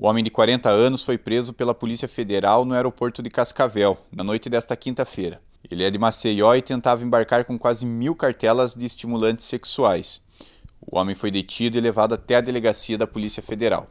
O homem de 40 anos foi preso pela Polícia Federal no aeroporto de Cascavel, na noite desta quinta-feira. Ele é de Maceió e tentava embarcar com quase mil cartelas de estimulantes sexuais. O homem foi detido e levado até a delegacia da Polícia Federal.